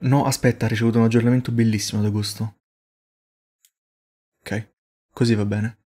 No, aspetta, ha ricevuto un aggiornamento bellissimo ad agosto. Ok, così va bene.